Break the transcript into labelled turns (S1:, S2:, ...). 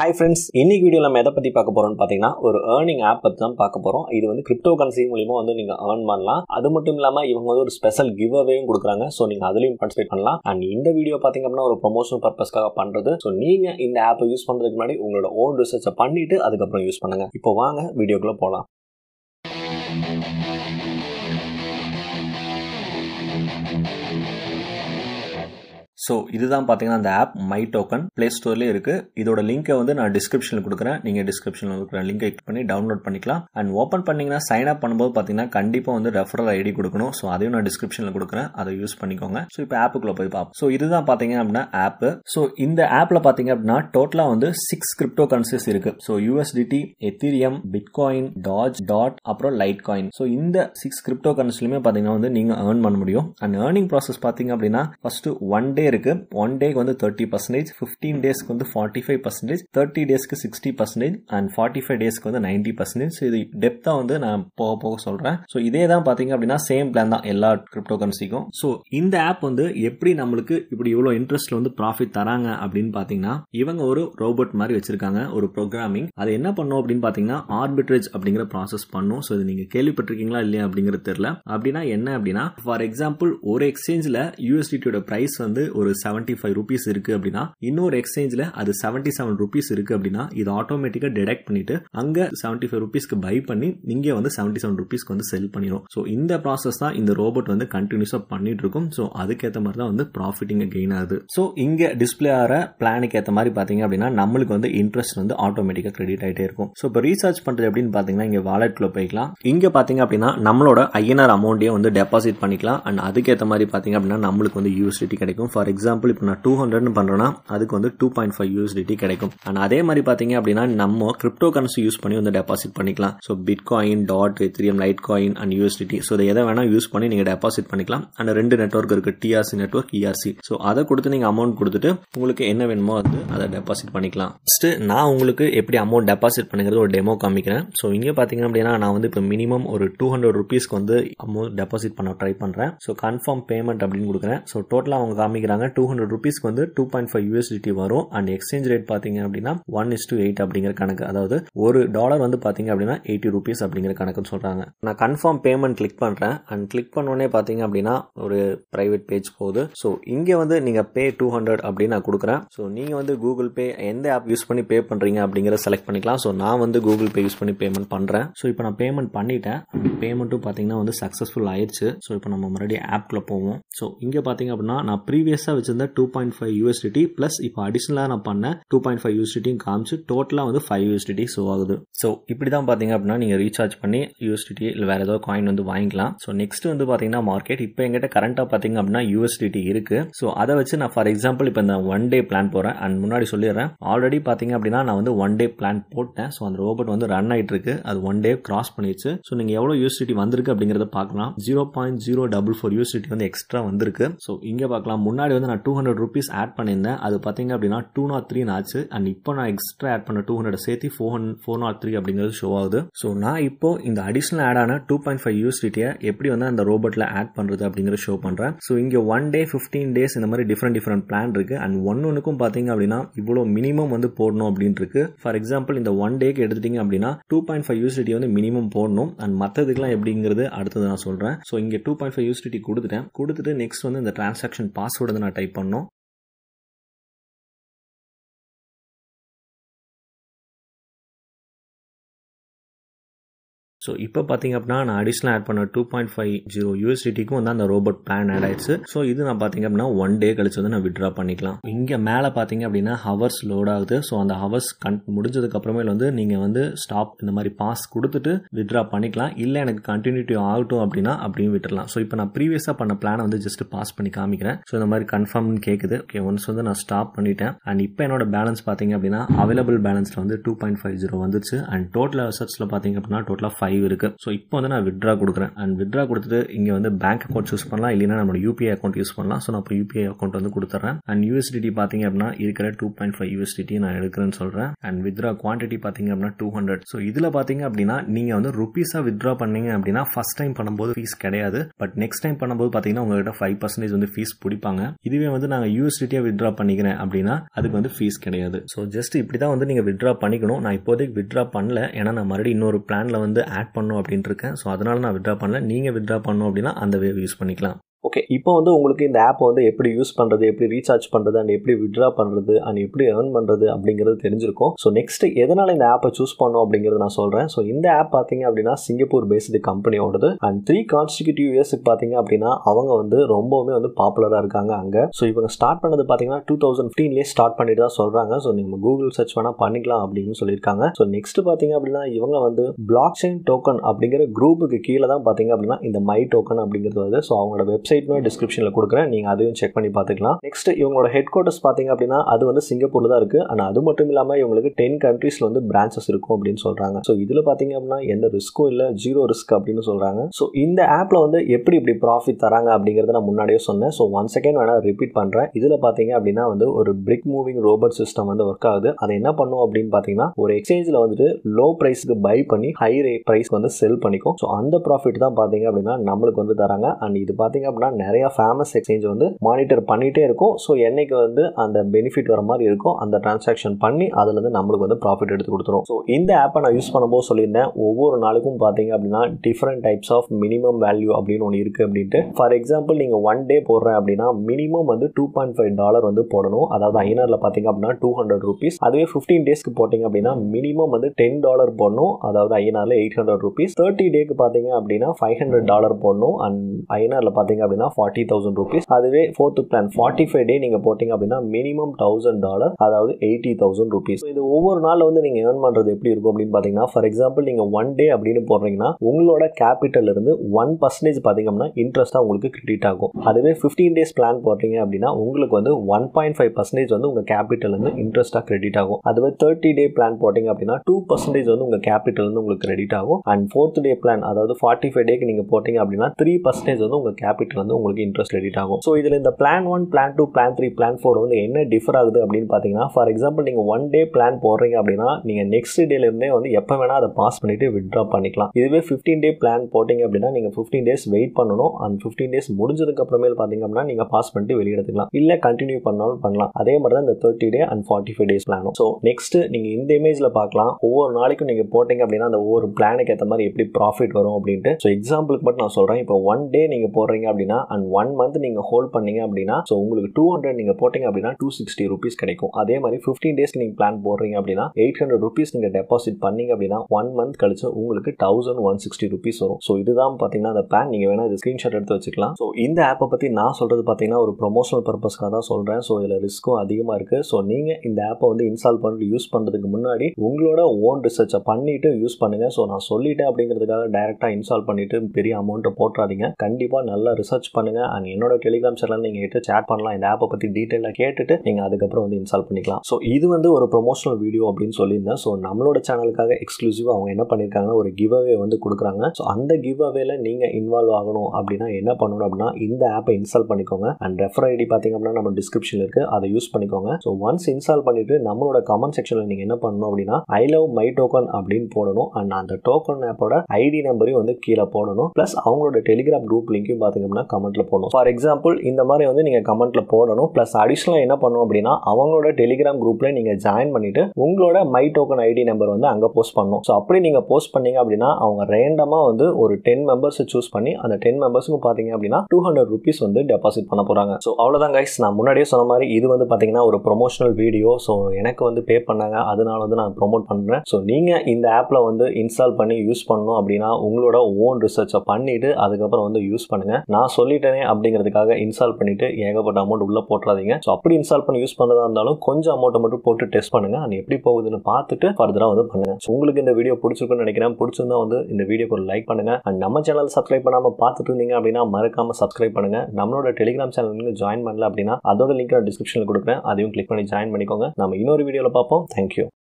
S1: hi friends இன்னைக்கு video நம்ம எதை பற்றி பார்க்க போகிறோம்னு பார்த்தீங்கன்னா ஒரு ஏர்னிங் ஆப் பற்றி தான் பார்க்க போகிறோம் இது வந்து கிரிப்டோ கரன்சி மூலியமாக வந்து நீங்கள் ஏர்ன் பண்ணலாம் அது மட்டும் இல்லாமல் இவங்க வந்து ஒரு ஸ்பெஷல் கிவ் அவேயும் கொடுக்குறாங்க ஸோ நீங்கள் அதுலேயும் பார்ட்டிசிபேட் பண்ணலாம் அண்ட் இந்த வீடியோ பார்த்தீங்க அப்படின்னா ஒரு ப்ரொமோஷன் பர்பஸ்க்காக பண்ணுறது ஸோ நீங்கள் இந்த ஆப்பை யூஸ் பண்ணுறதுக்கு முன்னாடி உங்களோட ஓன் ரிசர்ச்சை பண்ணிவிட்டு அதுக்கப்புறம் யூஸ் பண்ணுங்கள் இப்போ வாங்க வீடியோக்குள்ளே போகலாம் ஸோ இதுதான் பார்த்தீங்கன்னா அந்த ஆப் மை டோக்கன் பிளே ஸ்டோர்லேயே இருக்குது இதோட லிங்கை வந்து நான் டிஸ்கிரிப்ஷனில் கொடுக்குறேன் நீங்கள் டிஸ்கிரிப்ஷனில் இருக்கிற லிங்கை கிளிக் பண்ணி டவுன்லோட் பண்ணிக்கலாம் அண்ட் ஓப்பன் பண்ணிங்கன்னா சைன் அப் பண்ணும்போது பார்த்தீங்கன்னா கண்டிப்பாக வந்து ரெஃபரல் ஐடி கொடுக்கணும் ஸோ அதையும் நான் டிஸ்கிரிப்ஷனில் கொடுக்குறேன் அதை யூஸ் பண்ணிக்கோங்க ஸோ இப்போ ஆப்புக்குள்ளே போய் பார்ப்போம் ஸோ இதுதான் பார்த்தீங்க அப்படின்னா ஆப்பு ஸோ இந்த ஆப்பில் பார்த்தீங்க அப்படின்னா டோட்டலாக வந்து சிக்ஸ் கிரிப்டோ கரன்சிஸ் இருக்குது so USDT Ethereum bitcoin doge dot அப்புறம் லைட் காயின் ஸோ இந்த சிக்ஸ் கிரிப்டோ கரன்சிலுமே பார்த்தீங்கன்னா வந்து நீங்கள் ஏர்ன் பண்ண முடியும் அண்ட் ஏர்னிங் ப்ராசஸ் பார்த்தீங்க அப்படின்னா ஃபர்ஸ்ட் ஒன் டே இருக்கு ஒன் டேக்கு வந்து தேர்ட்டி பர்சன்டேஜ் ஃபிஃப்டீன் டேஸ்க்கு வந்து ஃபார்ட்டி ஃபைவ் பர்சன்டேஜ் தேர்ட்டி டேஸ்க்கு sixty percentage and forty five டேஸ்க்கு வந்து நைன்ட்டி பர்சன்டேஜ் இது டெப்த்தாக வந்து நான் போக போக சொல்கிறேன் ஸோ இதே தான் பார்த்தீங்க அப்படின்னா சேம் பிளான் தான் எல்லா கிரிப்டோ கரன்சிக்கும் ஸோ இந்த ஆப் வந்து எப்படி நம்மளுக்கு இப்படி இவ்வளோ இன்ட்ரெஸ்ட்ல வந்து ப்ராஃபிட் தராங்க அப்படின்னு பார்த்தீங்கன்னா இவங்க ஒரு ரோபோட் மாதிரி வச்சிருக்காங்க ஒரு ப்ரோக்ராமிங் அதை என்ன பண்ணும் அப்படின்னு பார்த்தீங்கன்னா ஆர்பிட்ரேஜ் அப்படிங்கிற ப்ராசஸ் பண்ணும் ஸோ இது நீங்கள் கேள்விப்பட்டிருக்கீங்களா இல்லையா அப்படிங்கிறது தெரியல அப்படின்னா என்ன அப்படின்னா ஃபார் எக்ஸாம்பிள் ஒரு எக்ஸ்சேஞ்சில் யூஎஸ்டியோட ப்ரைஸ் வந்து ஒரு செவன்டி ஃபைவ் ருபீஸ் இருக்குது அப்படின்னா இன்னொரு எக்ஸ்சேஞ்சில் அது செவன்டி செவன் ருபீஸ் இருக்குது அப்படின்னா இது ஆட்டோமேட்டிக்காக டிடெக்ட் பண்ணிட்டு அங்கே செவன்டி ஃபைவ் ருபீஸ்க்கு பை பண்ணி நீங்கள் வந்து செவன்டி செவன் ருபீஸ்க்கு வந்து செல் பண்ணிடும் ஸோ இந்த ப்ராசஸ் தான் இந்த ரோபோட் வந்து கண்டினியூஸாக பண்ணிட்டு இருக்கும் ஸோ அதுக்கேற்ற மாதிரி தான் வந்து ப்ராஃபிட்டிங் கெயின் ஆகுது ஸோ இங்கே டிஸ்பிளே ஆகிற பிளானுக்கு ஏற்ற மாதிரி பார்த்தீங்க அப்படின்னா நம்மளுக்கு வந்து இன்ட்ரெஸ்ட் வந்து ஆட்டோமேட்டிக்காக கிரெடிட் ஆகிட்டே இருக்கும் ஸோ இப்போ ரீசார்ஜ் பண்ணுறது அப்படின்னு பார்த்தீங்கன்னா இங்கே வாலெட்டில் போய்க்கலாம் இங்கே பார்த்தீங்க அப்படின்னா நம்மளோட ஐஎன்ஆர் அமௌண்ட்டையே வந்து டெபாசிட் பண்ணிக்கலாம் அண்ட் அதுக்கேற்ற மாதிரி பார்த்தீங்க அப்படின்னா நம்மளுக்கு வந்து யூஎஸ்டிட்டி கிடைக்கும் ஃபார் எக்ஸாம்பிள் இப்போ நான் டூ ஹண்ட்ரட்னு பண்ணுறேன்னா அதுக்கு வந்து டூ பாயிண்ட் ஃபைவ் யூஎஸ்டிடி கிடைக்கும் அண்ட் அதே மாதிரி பார்த்தீங்க அப்படின்னா நம்ம கிரிப்டோ கரன்சி யூஸ் பண்ணி வந்து டெபாசிட் பண்ணிக்கலாம் so coin dot Ethereum litecoin and USDT so இதை எதை வேணால் யூஸ் பண்ணி நீங்கள் டெபாசிட் பண்ணிக்கலாம் அண்ட் ரெண்டு நெட்ஒர்க் இருக்குது டிஆர்சி நெட்ஒர்க் இஆர்சி ஸோ அதை கொடுத்து நீங்கள் அமௌண்ட் கொடுத்துட்டு உங்களுக்கு என்ன வேணுமோ அது அதை டெபாசிட் பண்ணிக்கலாம் ஃபஸ்ட்டு நான் உங்களுக்கு எப்படி அமௌண்ட் டெபாசிட் பண்ணுங்கிறது ஒரு டெமோ காமிக்கிறேன் ஸோ இங்கே பார்த்தீங்க அப்படின்னா நான் வந்து இப்போ மினிமம் ஒரு டூ ஹண்ட்ரட் ருபீஸ்க்கு வந்து அமௌண்ட் டெபாசிட் பண்ண ட்ரை பண்ணுறேன் ஸோ கன்ஃபார்ம் பேமெண்ட் அப்படின்னு கொடுக்குறேன் ஸோ டோட்டலாக அவங்க காமிக்கிறாங்க கொடுத்துருக்காங்க டூ ஹண்ட்ரட் ருபீஸ்க்கு வந்து டூ பாயிண்ட் ஃபைவ் யூஎஸ்டி வரும் அண்ட் எக்ஸ்சேஞ்ச் ரேட் பார்த்தீங்க அப்படின்னா ஒன் இஸ் டூ எயிட் அப்படிங்கிற கணக்கு அதாவது ஒரு டாலர் வந்து பார்த்தீங்க அப்படின்னா எயிட்டி ருபீஸ் அப்படிங்கிற கணக்குன்னு சொல்கிறாங்க நான் கன்ஃபார்ம் பேமெண்ட் கிளிக் பண்ணுறேன் அண்ட் கிளிக் பண்ணோடனே பார்த்தீங்க அப்படின்னா ஒரு ப்ரைவேட் பேஜ் போகுது ஸோ இங்கே வந்து நீங்கள் பே டூ ஹண்ட்ரட் அப்படின்னு நான் கொடுக்குறேன் ஸோ நீங்கள் வந்து கூகுள் பே எந்த ஆப் யூஸ் பண்ணி பே பண்ணுறீங்க அப்படிங்கிறத செலக்ட் பண்ணிக்கலாம் ஸோ நான் வந்து கூகுள் பே யூஸ் பண்ணி பேமெண்ட் பண்ணுறேன் ஸோ இப்போ நான் பேமெண்ட் பண்ணிட்டேன் பேமெண்ட்டும் பார்த்தீங்கன்னா வந்து சக்ஸஸ்ஃபுல் ஆயிடுச்சு ஸோ இப்போ நம்ம மறுபடியும் ஆப்குள்ளே போவோம் ஸோ இங்கே பார்த்தீங்க அப்படின்னா நான் ப்ரீவியஸ் எக்ஸ்ட்ரா வச்சிருந்த two point five USDT plus இப்போ அடிஷனலா நான் பண்ண டூ பாயிண்ட் ஃபைவ் யூஎஸ்டியும் காமிச்சு டோட்டலாக வந்து ஃபைவ் யூஎஸ்டிடி ஷோ ஆகுது ஸோ இப்படி தான் பார்த்தீங்க அப்படின்னா நீங்கள் ரீசார்ஜ் பண்ணி யூஎஸ்டிடி இல்லை வேறு ஏதாவது காயின் வந்து வாங்கிக்கலாம் ஸோ நெக்ஸ்ட் வந்து பாத்தீங்கன்னா மார்க்கெட் இப்போ எங்கிட்ட கரண்டா பார்த்தீங்க அப்படின்னா யூஎஸ்டிடி இருக்குது ஸோ அதை வச்சு நான் ஃபார் எக்ஸாம்பிள் இப்போ இந்த ஒன் டே பிளான் போகிறேன் அண்ட் முன்னாடி சொல்லிடுறேன் ஆல்ரெடி பார்த்தீங்க அப்படின்னா நான் வந்து ஒன் டே பிளான் போட்டேன் ஸோ அந்த ரோபோட் வந்து ரன் ஆகிட்டு இருக்கு அது ஒன் டே கிராஸ் பண்ணிடுச்சு ஸோ நீங்கள் எவ்வளோ யூஎஸ்டிடி வந்திருக்கு அப்படிங்கிறத பார்க்கலாம் zero point zero double four USDT வந்து எக்ஸ்ட்ரா வந்திருக்கு ஸோ இங்கே பார்க்கலாம் முன்னாடி இருந்து நான் டூ ஹண்ட்ரட் ருபீஸ் ஆட் பண்ணியிருந்தேன் அது பார்த்தீங்க அப்படின்னா டூ நாட் த்ரீன்னு ஆச்சு அண்ட் இப்போ நான் எக்ஸ்ட்ரா ஆட் பண்ண டூ ஹண்ட்ரட் சேர்த்து four hundred four nought three அப்படிங்கிறது ஷோ ஆகுது ஸோ நான் இப்போ இந்த ஆட் ஆடான டூ பாயிண்ட் ஃபைவ் டிட்டியை எப்படி வந்து அந்த ரோபோட்டில் ஆட் பண்ணுறது அப்படிங்கிற ஷோ பண்ணுறேன் ஸோ இங்கே ஒன் டே ஃபிஃப்டீன் டேஸ் இந்த மாதிரி டிஃப்ரெண்ட் டிஃப்ரெண்ட் பிளான் இருக்கு அண்ட் ஒன்று ஒன்றுக்கும் பார்த்தீங்க அப்படின்னா இவ்வளோ மினிமம் வந்து போடணும் அப்படின்ட்டு இருக்கு ஃபார் எக்ஸாம்பிள் இந்த ஒன் டேக்கு எடுத்துட்டிங்க அப்படின்னா டூ பாயிண்ட் ஃபைவ் டிட்டி வந்து மினிமம் போடணும் அண்ட் மற்றதுக்குலாம் எப்படிங்கிறது அடுத்தது நான் சொல்கிறேன் ஸோ இங்கே டூ பாயிண்ட் ஃபைவ் டிட்டி கொடுத்துட்டேன் கொடுத்துட்டு நெக்ஸ்ட் வந்து இந்த டிரான்சாக்ஷன் பாஸ்வேர்டு நான் Type no, ஸோ இப்போ பார்த்தீங்க அப்படின்னா நான் அடிஷனல் ஆட் பண்ண டூ பாயிண்ட் ஃபைவ் ஜீரோ யூஎஸ்டிக்கும் வந்து அந்த ரோபோட் பிளான் ஆட் ஆயிடுச்சு ஸோ இது நான் பார்த்தீங்க அப்படின்னா ஒன் டே கழிச்சு வந்து நான் விட்ரா பண்ணிக்கலாம் இங்கே மேலே பார்த்தீங்க அப்படின்னா ஹவர்ஸ் லோட் ஆகுது ஸோ அந்த ஹவர்ஸ் கண் முடிஞ்சதுக்கு அப்புறமே வந்து நீங்கள் வந்து ஸ்டாப் இந்த மாதிரி பாஸ் கொடுத்துட்டு விட்ரா பண்ணிக்கலாம் இல்லை எனக்கு கண்டினியூட்டி ஆகட்டும் அப்படின்னா அப்படியும் விட்டுடலாம் ஸோ இப்போ நான் ப்ரீவியஸாக பண்ண பிளானை வந்து ஜஸ்ட் பாஸ் பண்ணி காமிக்கிறேன் ஸோ இந்த மாதிரி கன்ஃபார்ம்னு கேட்குது ஓகே ஒன்ஸ் வந்து நான் ஸ்டாப் பண்ணிட்டேன் அண்ட் இப்போ என்னோட பேலன்ஸ் பார்த்தீங்க அப்படின்னா அவைலபிள் பேலன்ஸில் வந்து டூ பாயிண்ட் ஃபைவ் ஜீரோ வந்துச்சு அண்ட் டோட்டல் ரிசர்ச்சில் பார்த்தீங்க அப்படின்னா டோட்டலாக ஃபைவ் ஃபைவ் இருக்குது ஸோ இப்போ வந்து நான் விட்ரா கொடுக்குறேன் அண்ட் விட்ரா கொடுத்துட்டு இங்கே வந்து பேங்க் அக்கௌண்ட் யூஸ் பண்ணலாம் இல்லைனா நம்ம யூபிஐ அக்கௌண்ட் யூஸ் பண்ணலாம் ஸோ நான் இப்போ யூபிஐ அக்கௌண்ட் வந்து கொடுத்துட்றேன் அண்ட் யூஎஸ்டிடி பார்த்தீங்க அப்படின்னா இருக்கிற டூ பாயிண்ட் ஃபைவ் யூஎஸ்டிடி நான் எடுக்கிறேன்னு சொல்கிறேன் அண்ட் வித்ரா குவான்டிட்டி பார்த்தீங்க அப்படின்னா டூ ஹண்ட்ரட் ஸோ இதில் பார்த்தீங்க அப்படின்னா நீங்கள் வந்து ருபீஸாக வித்ரா பண்ணீங்க அப்படின்னா ஃபஸ்ட் டைம் பண்ணும்போது ஃபீஸ் கிடையாது பட் நெக்ஸ்ட் டைம் பண்ணும்போது பார்த்தீங்கன்னா உங்கள்கிட்ட ஃபைவ் பர்சன்டேஜ் வந்து ஃபீஸ் பிடிப்பாங்க இதுவே வந்து நாங்கள் யூஎஸ்டிடியாக வித்ரா பண்ணிக்கிறேன் அப்படின்னா அதுக்கு வந்து ஃபீஸ் கிடையாது ஸோ ஜஸ்ட் இப்படி தான் வந்து நீங்கள் வித்ரா பண்ணிக்கணும் நான் இப்போதைக்கு வித்ரா பண்ணல ஏன்னா நான் மறுபடியும் இன்னொரு பிளானில் வந்து ஆட் பண்ணும் அப்படின்ட்டு இருக்கேன் ஸோ அதனால் நான் விட்ரா பண்ணல நீங்கள் வித்ரா பண்ணும் அப்படின்னா அந்த வேவ் யூஸ் பண்ணிக்கலாம் ஓகே இப்போ வந்து உங்களுக்கு இந்த ஆப் வந்து எப்படி யூஸ் பண்ணுறது எப்படி ரீசார்ஜ் பண்ணுறது அண்ட் எப்படி விட்ரா பண்ணுறது அண்ட் எப்படி ஏர்ன் பண்ணுறது அப்படிங்கிறது தெரிஞ்சிருக்கும் ஸோ நெக்ஸ்ட் எதனால் இந்த ஆப்பை சூஸ் பண்ணோம் அப்படிங்கிறது நான் சொல்கிறேன் ஸோ இந்த ஆப் பார்த்தீங்க அப்படின்னா சிங்கப்பூர் பேஸ்டு கம்பெனியோடது அண்ட் த்ரீ கான்ஸ்டிகூட்டிவ் இயர்ஸுக்கு பார்த்தீங்க அப்படின்னா அவங்க வந்து ரொம்பவுமே வந்து பாப்புலராக இருக்காங்க அங்கே ஸோ இவங்க ஸ்டார்ட் பண்ணது பார்த்தீங்கன்னா டூ தௌசண்ட் ஃபிஃப்டீன்லேயே ஸ்டார்ட் பண்ணிட்டு தான் சொல்கிறாங்க ஸோ நீங்கள் கூகுள் சர்ச் வேணால் பண்ணிக்கலாம் அப்படின்னு சொல்லியிருக்காங்க ஸோ நெக்ஸ்ட் பார்த்தீங்க அப்படின்னா இவங்க வந்து பிளாக் செயின் டோக்கன் அப்படிங்கிற குரூப்புக்கு கீழே தான் பார்த்தீங்க அப்படின்னா இந்த மை டோக்கன் அப்படிங்கிறது வருது ஸோ அவங்களோட வெப்சைட் வெப்சைட்னு டிஸ்கிரிப்ஷனில் கொடுக்குறேன் நீங்கள் அதையும் செக் பண்ணி பார்த்துக்கலாம் நெக்ஸ்ட் இவங்களோட ஹெட் குவார்ட்டர்ஸ் பார்த்தீங்க அப்படின்னா அது வந்து சிங்கப்பூரில் தான் இருக்குது ஆனால் அது மட்டும் இல்லாமல் இவங்களுக்கு டென் கண்ட்ரீஸில் வந்து பிரான்ச்சஸ் இருக்கும் அப்படின்னு சொல்கிறாங்க ஸோ இதில் பார்த்தீங்க அப்படின்னா எந்த ரிஸ்க்கும் இல்லை ஜீரோ ரிஸ்க் அப்படின்னு சொல்கிறாங்க ஸோ இந்த ஆப்பில் வந்து எப்படி இப்படி ப்ராஃபிட் தராங்க அப்படிங்கிறத நான் முன்னாடியே சொன்னேன் ஸோ ஒன் செகண்ட் வேணால் ரிப்பீட் பண்ணுறேன் இதில் பார்த்தீங்க அப்படின்னா வந்து ஒரு பிரிக் மூவிங் ரோபோட் சிஸ்டம் வந்து ஒர்க் ஆகுது அதை என்ன பண்ணும் அப்படின்னு பார்த்தீங்கன்னா ஒரு எக்ஸ்சேஞ்சில் வந்துட்டு லோ ப்ரைஸ்க்கு பை பண்ணி ஹை ப்ரைஸ்க்கு வந்து செல் பண்ணிக்கும் ஸோ அந்த ப்ராஃபிட் தான் பார்த்தீங்க அப்படின்னா நம்மளுக்கு வந்து தராங்க அண்ட் இது பார்த்தீங்க பார்த்தோம்னா நிறையா ஃபேமஸ் எக்ஸ்சேஞ்ச் வந்து மானிட்டர் பண்ணிகிட்டே இருக்கும் ஸோ என்னைக்கு வந்து அந்த பெனிஃபிட் வர மாதிரி இருக்கும் அந்த டிரான்சாக்ஷன் பண்ணி அதுலேருந்து நம்மளுக்கு வந்து ப்ராஃபிட் எடுத்து கொடுத்துரும் ஸோ இந்த ஆப்பை நான் யூஸ் பண்ணும்போது சொல்லியிருந்தேன் ஒவ்வொரு நாளுக்கும் பார்த்தீங்க அப்படின்னா different types of minimum value அப்படின்னு ஒன்று இருக்குது அப்படின்ட்டு ஃபார் எக்ஸாம்பிள் நீங்கள் ஒன் டே போடுறேன் அப்படின்னா மினிமம் வந்து டூ பாயிண்ட் ஃபைவ் டாலர் வந்து போடணும் அதாவது ஐநாரில் பார்த்தீங்க அப்படின்னா டூ ஹண்ட்ரட் ருபீஸ் அதுவே ஃபிஃப்டீன் டேஸ்க்கு போட்டிங்க அப்படின்னா மினிமம் வந்து டென் டாலர் போடணும் அதாவது ஐநாரில் எயிட் ஹண்ட்ரட் ருபீஸ் தேர்ட்டி டேக்கு பார்த்தீங்க அப்படின்னா ஃபைவ் ஹண்ட்ரட் டாலர் போடணும் அண்ட் ஐநரில் பார்த்தீங்க அப்படின்னா ஃபார்ட்டி தௌசண்ட் ருபீஸ் அதுவே fourth plan forty five day நீங்க போட்டீங்க அப்படின்னா மினிமம் தௌசண்ட் டாலர் அதாவது எயிட்டி தௌசண்ட் ருபீஸ் இது ஒவ்வொரு நாள் வந்து நீங்க ஏர்ன் பண்ணுறது எப்படி இருக்கும் அப்படின்னு பார்த்தீங்கன்னா ஃபார் எக்ஸாம்பிள் நீங்க ஒன் டே அப்படின்னு போடுறீங்கன்னா உங்களோட கேபிட்டல் இருந்து ஒன் பர்சன்டேஜ் பார்த்தீங்கன்னா இன்ட்ரெஸ்ட்டாக உங்களுக்கு கிரெடிட் ஆகும் அதுவே ஃபிஃப்டீன் டேஸ் பிளான் போடுறீங்க அப்படின்னா உங்களுக்கு வந்து ஒன் பாயிண்ட் ஃபைவ் பர்சன்டேஜ் வந்து உங்கள் கேபிட்டல் இருந்து இன்ட்ரெஸ்ட்டாக கிரெடிட் ஆகும் அதுவே தேர்ட்டி டே பிளான் போட்டீங்க அப்படின்னா டூ பர்சன்டேஜ் வந்து உங்க கேபிட்டல் இருந்து உங்களுக்கு கிரெடிட் ஆகும் அண்ட் ஃபோர்த் டே பிளான் அதாவது ஃபார்ட்டி ஃபைவ் டேக்கு நீங்கள் போட்டீங்க அப்படின்னா த்ரீ பர்சன்டேஜ் வந்து உங்கள் கேபிட்டல் வந்து உங்களுக்கு இன்ட்ரெஸ்ட் ரெடிட் ஆகும் ஸோ இதில் இந்த plan one plan two plan three plan four வந்து என்ன டிஃபர் ஆகுது அப்படின்னு பார்த்தீங்கன்னா ஃபார் எக்ஸாம்பிள் நீங்கள் ஒன் டே பிளான் போடுறீங்க அப்படின்னா நீங்கள் நெக்ஸ்ட் டேலேருந்தே வந்து எப்போ வேணால் அதை பாஸ் பண்ணிவிட்டு விட்ரா பண்ணிக்கலாம் இதுவே ஃபிஃப்டீன் டே பிளான் போட்டிங்க அப்படின்னா நீங்கள் ஃபிஃப்டீன் டேஸ் வெயிட் பண்ணணும் அந்த ஃபிஃப்டீன் டேஸ் முடிஞ்சதுக்கு அப்புறமே பார்த்தீங்க அப்படின்னா நீங்கள் பாஸ் பண்ணிட்டு வெளியெடுத்துக்கலாம் இல்லை கண்டினியூ பண்ணாலும் பண்ணலாம் அதே மாதிரி தான் இந்த thirty day and forty five days பிளானும் ஸோ நெக்ஸ்ட் நீங்கள் இந்த இமேஜில் பார்க்கலாம் ஒவ்வொரு நாளைக்கும் நீங்கள் போட்டிங்க அப்படின்னா அந்த ஒவ்வொரு பிளானுக்கு ஏற்ற மாதிரி எப்படி ப்ராஃபிட் வரும் அப்படின்ட்டு ஸோ எக்ஸாம்பிளுக்கு மட்டும் நான் சொல்கிறேன் இப்போ ஒன் டே நீங்கள் போடுறீங்க அப்படின்னா அப்படின்னா அண்ட் ஒன் மந்த் நீங்கள் ஹோல்ட் பண்ணீங்க அப்படின்னா ஸோ உங்களுக்கு டூ ஹண்ட்ரட் நீங்கள் போட்டிங்க அப்படின்னா டூ சிக்ஸ்டி ருபீஸ் கிடைக்கும் அதே மாதிரி ஃபிஃப்டீன் டேஸ் நீங்கள் பிளான் போடுறீங்க அப்படின்னா எயிட் ஹண்ட்ரட் ருபீஸ் நீங்கள் டெபாசிட் பண்ணீங்க அப்படின்னா ஒன் மந்த் கழிச்சு உங்களுக்கு தௌசண்ட் ஒன் சிக்ஸ்டி ருபீஸ் வரும் ஸோ இதுதான் பார்த்தீங்கன்னா அந்த பிளான் நீங்கள் வேணால் இது ஸ்க்ரீன்ஷாட் எடுத்து வச்சுக்கலாம் ஸோ இந்த ஆப்பை பற்றி நான் சொல்கிறது பார்த்தீங்கன்னா ஒரு ப்ரொமோஷனல் பர்பஸ்க்காக தான் சொல்கிறேன் ஸோ இதில் ரிஸ்க்கும் அதிகமாக இருக்குது ஸோ நீங்கள் இந்த ஆப்பை வந்து இன்ஸ்டால் பண்ணிட்டு யூஸ் பண்ணுறதுக்கு முன்னாடி உங்களோட ஓன் ரிசர்ச்சை பண்ணிவிட்டு யூஸ் பண்ணுங்கள் ஸோ நான் சொல்லிட்டேன் அப்படிங்கிறதுக்காக டேரெக்டாக இன்ஸ்டால் பண்ணிவிட்டு பெரிய அமௌண்ட்டை போட்டுறாதீங்க கண்டிப்பாக நல்லா ரிசர்ச் சர்ச் பண்ணுங்க அண்ட் என்னோட டெலிகிராம் சேனல் நீங்கள் கிட்ட சேட் பண்ணலாம் இந்த ஆப்பை பற்றி டீட்டெயிலாக கேட்டுட்டு நீங்கள் அதுக்கப்புறம் வந்து இன்ஸ்டால் பண்ணிக்கலாம் ஸோ இது வந்து ஒரு ப்ரொமோஷனல் வீடியோ அப்படின்னு சொல்லியிருந்தேன் ஸோ நம்மளோட சேனலுக்காக எக்ஸ்க்ளூசிவ் அவங்க என்ன பண்ணியிருக்காங்கன்னா ஒரு கிவ் அவே வந்து கொடுக்குறாங்க ஸோ அந்த கிவ் அவேல நீங்கள் இன்வால்வ் ஆகணும் அப்படின்னா என்ன பண்ணணும் அப்படின்னா இந்த ஆப்பை இன்ஸ்டால் பண்ணிக்கோங்க அண்ட் ரெஃபர் ஐடி பார்த்தீங்க அப்படின்னா நம்ம டிஸ்கிரிப்ஷன் இருக்குது அதை யூஸ் பண்ணிக்கோங்க ஸோ ஒன்ஸ் இன்ஸ்டால் பண்ணிவிட்டு நம்மளோட கமெண்ட் செக்ஷனில் நீங்கள் என்ன பண்ணணும் அப்படின்னா ஐ லவ் மை டோக்கன் அப்படின்னு போடணும் அண்ட் அந்த டோக்கன் ஆப்போட ஐடி நம்பரையும் வந்து கீழே போடணும் ப்ளஸ் அவங்களோட டெலிகிராம் குரூப் லிங்க்கும் பார்த்திங்க அப்படின்னா கமெண்ட்டில் போடணும் ஃபார் எக்ஸாம்பிள் இந்த மாதிரி வந்து நீங்கள் கமெண்ட்டில் போடணும் ப்ளஸ் அடிஷ்னலாக என்ன பண்ணணும் அப்படின்னா அவங்களோட டெலிகிராம் குரூப்பில் நீங்கள் ஜாயின் பண்ணிவிட்டு உங்களோட மை டோக்கன் ஐடி நம்பர் வந்து அங்கே போஸ்ட் பண்ணணும் ஸோ அப்படி நீங்கள் போஸ்ட் பண்ணீங்க அப்படின்னா அவங்க ரேண்டமாக வந்து ஒரு டென் மெம்பர்ஸை சூஸ் பண்ணி அந்த டென் மெம்பர்ஸுக்கும் பார்த்தீங்க அப்படின்னா டூ ஹண்ட்ரட் ருபீஸ் வந்து டெபாசிட் பண்ண போகிறாங்க ஸோ அவ்வளோதான் கைஸ் நான் முன்னாடியே சொன்ன மாதிரி இது வந்து பார்த்தீங்கன்னா ஒரு ப்ரொமோஷனல் வீடியோ ஸோ எனக்கு வந்து பே பண்ணாங்க அதனால வந்து நான் ப்ரொமோட் பண்ணுறேன் ஸோ நீங்கள் இந்த ஆப்பில் வந்து இன்ஸ்டால் பண்ணி யூஸ் பண்ணணும் அப்படின்னா உங்களோட ஓன் ரிசர்ச்சை பண்ணிவிட்டு அதுக்கப்புறம் வந்து யூஸ் பண்ணுங்கள் நான் நான் சொல்லிட்டேனே அப்படிங்கிறதுக்காக இன்ஸ்டால் பண்ணிட்டு ஏகப்பட்ட அமௌண்ட் உள்ளே போட்டுறாதீங்க ஸோ அப்படி இன்ஸ்டால் பண்ணி யூஸ் பண்ணதா இருந்தாலும் கொஞ்சம் அமௌண்ட்டை மட்டும் போட்டு டெஸ்ட் பண்ணுங்கள் அது எப்படி போகுதுன்னு பார்த்துட்டு ஃபர்தராக வந்து பண்ணுங்க ஸோ உங்களுக்கு இந்த வீடியோ பிடிச்சிருக்குன்னு நினைக்கிறேன் பிடிச்சிருந்தா வந்து இந்த வீடியோ ஒரு லைக் பண்ணுங்க அண்ட் நம்ம சேனல் சப்ஸ்கிரைப் பண்ணாமல் பார்த்துட்டு இருந்தீங்க அப்படின்னா மறக்காமல் சப்ஸ்கிரைப் பண்ணுங்க நம்மளோட டெலிகிராம் சேனல் நீங்கள் ஜாயின் பண்ணல அப்படின்னா அதோட லிங்க் டிஸ்கிரிப்ஷனில் கொடுக்குறேன் அதையும் கிளிக் பண்ணி ஜாயின் பண்ணிக்கோங்க நம்ம இன்னொரு வீடியோவில் பார்ப்போம் தேங்க்யூ